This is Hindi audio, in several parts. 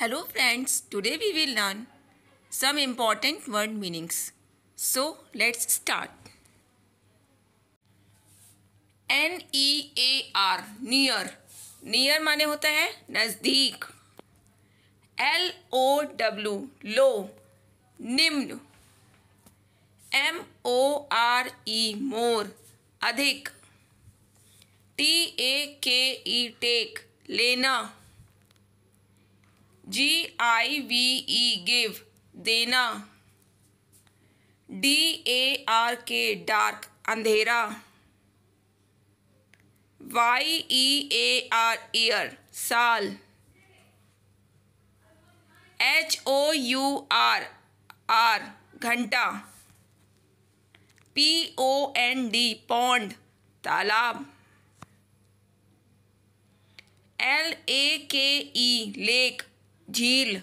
Hello friends today we will learn some important word meanings so let's start N E A R near near माने होता है नज़दीक एल ओ डब्ल्यू लो निम्न एम ओ आर ई मोर अधिक T A K E take लेना G I V E give देना D A R K dark अंधेरा Y E A R year साल H O U R hour घंटा P O N D pond तालाब L A K E lake झील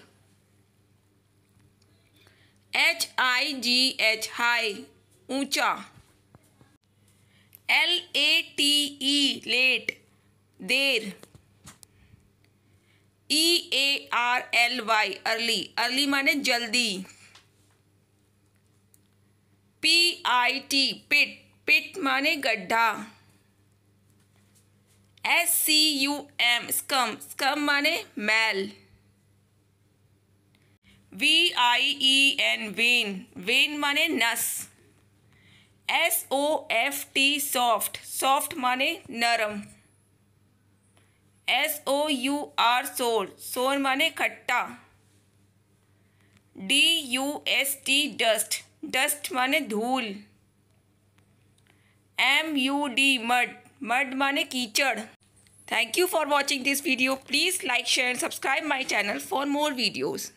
H I G H high ऊंचा L A T E late देर E A R L Y early early माने जल्दी P I T pit pit माने गड्ढा S C you M scum scum माने मैल V I E N vein vein माने नस S O F T soft soft माने नरम S O U R सोर सोर माने खट्टा D U S T dust dust माने धूल M U D mud mud माने कीचड़ Thank you for watching this video. Please like, share and subscribe my channel for more videos.